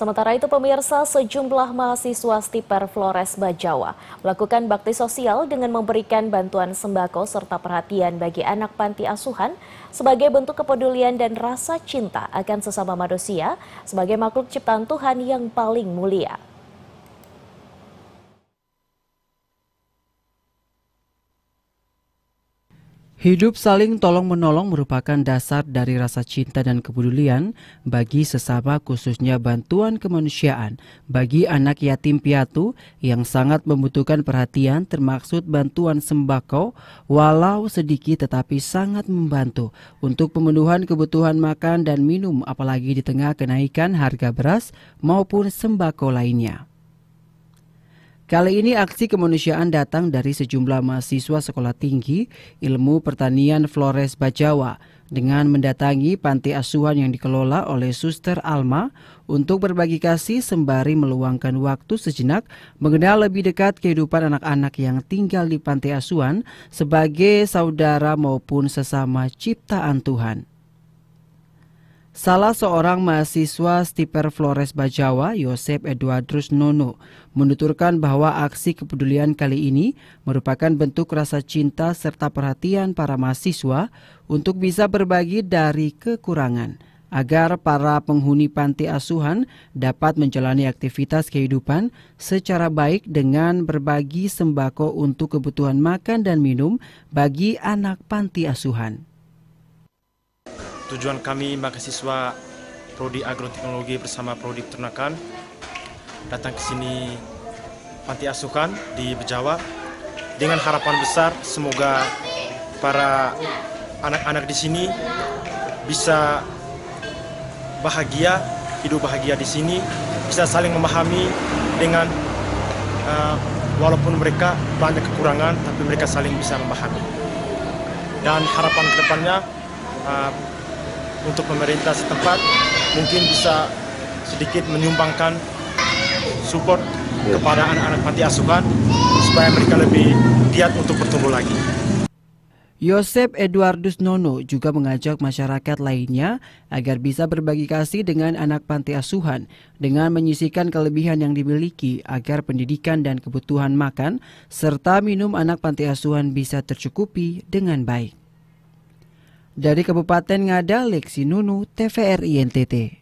Sementara itu pemirsa sejumlah mahasiswa Stiper Flores Bajawa melakukan bakti sosial dengan memberikan bantuan sembako serta perhatian bagi anak panti asuhan sebagai bentuk kepedulian dan rasa cinta akan sesama manusia sebagai makhluk ciptaan Tuhan yang paling mulia. Hidup saling tolong-menolong merupakan dasar dari rasa cinta dan kepedulian bagi sesama khususnya bantuan kemanusiaan bagi anak yatim piatu yang sangat membutuhkan perhatian termaksud bantuan sembako walau sedikit tetapi sangat membantu untuk pemenuhan kebutuhan makan dan minum apalagi di tengah kenaikan harga beras maupun sembako lainnya. Kali ini aksi kemanusiaan datang dari sejumlah mahasiswa sekolah tinggi ilmu pertanian Flores Bajawa dengan mendatangi panti asuhan yang dikelola oleh Suster Alma untuk berbagi kasih sembari meluangkan waktu sejenak mengenal lebih dekat kehidupan anak-anak yang tinggal di panti asuhan sebagai saudara maupun sesama ciptaan Tuhan. Salah seorang mahasiswa Stiper Flores Bajawa, Yosep Eduardus Nono, menuturkan bahwa aksi kepedulian kali ini merupakan bentuk rasa cinta serta perhatian para mahasiswa untuk bisa berbagi dari kekurangan agar para penghuni panti asuhan dapat menjalani aktivitas kehidupan secara baik dengan berbagi sembako untuk kebutuhan makan dan minum bagi anak panti asuhan. Tujuan kami mahasiswa Prodi Agroteknologi bersama Prodi Peternakan datang ke sini Panti Asuhan di Bejawa dengan harapan besar semoga para anak-anak di sini bisa bahagia, hidup bahagia di sini, bisa saling memahami dengan uh, walaupun mereka banyak kekurangan tapi mereka saling bisa memahami. Dan harapan kedepannya uh, eh, untuk pemerintah setempat mungkin bisa sedikit menyumbangkan support ya. kepada anak-anak panti asuhan supaya mereka lebih giat untuk bertumbuh lagi. Yosep Eduardus Nono juga mengajak masyarakat lainnya agar bisa berbagi kasih dengan anak panti asuhan dengan menyisikan kelebihan yang dimiliki agar pendidikan dan kebutuhan makan serta minum anak panti asuhan bisa tercukupi dengan baik. Dari Kabupaten Ngada, Sinunu, TVRI NTT.